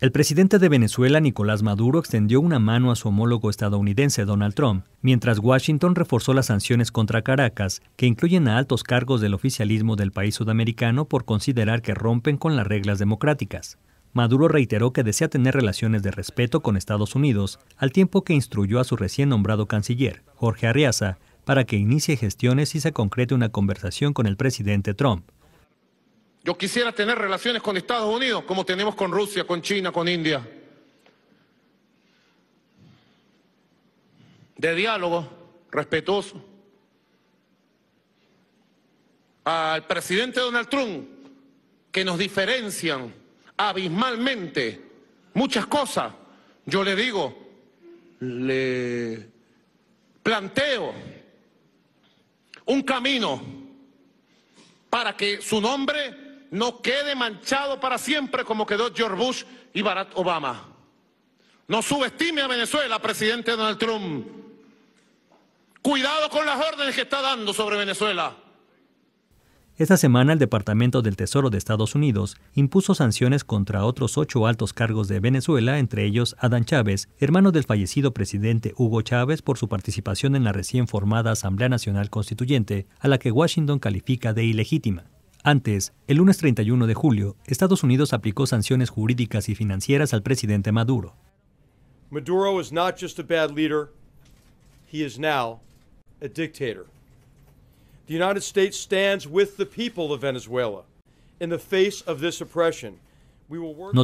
El presidente de Venezuela, Nicolás Maduro, extendió una mano a su homólogo estadounidense, Donald Trump, mientras Washington reforzó las sanciones contra Caracas, que incluyen a altos cargos del oficialismo del país sudamericano por considerar que rompen con las reglas democráticas. Maduro reiteró que desea tener relaciones de respeto con Estados Unidos, al tiempo que instruyó a su recién nombrado canciller, Jorge Arriaza, para que inicie gestiones y se concrete una conversación con el presidente Trump. Yo quisiera tener relaciones con Estados Unidos como tenemos con Rusia, con China, con India. De diálogo respetuoso. Al presidente Donald Trump, que nos diferencian abismalmente muchas cosas, yo le digo, le planteo un camino para que su nombre no quede manchado para siempre como quedó George Bush y Barack Obama. No subestime a Venezuela, presidente Donald Trump. Cuidado con las órdenes que está dando sobre Venezuela. Esta semana el Departamento del Tesoro de Estados Unidos impuso sanciones contra otros ocho altos cargos de Venezuela, entre ellos Adán Chávez, hermano del fallecido presidente Hugo Chávez por su participación en la recién formada Asamblea Nacional Constituyente, a la que Washington califica de ilegítima. Antes, el lunes 31 de julio, Estados Unidos aplicó sanciones jurídicas y financieras al presidente Maduro. Maduro is not just a bad leader, he is now a dictator. The United States stands with the people of Venezuela in the face of this oppression. We will work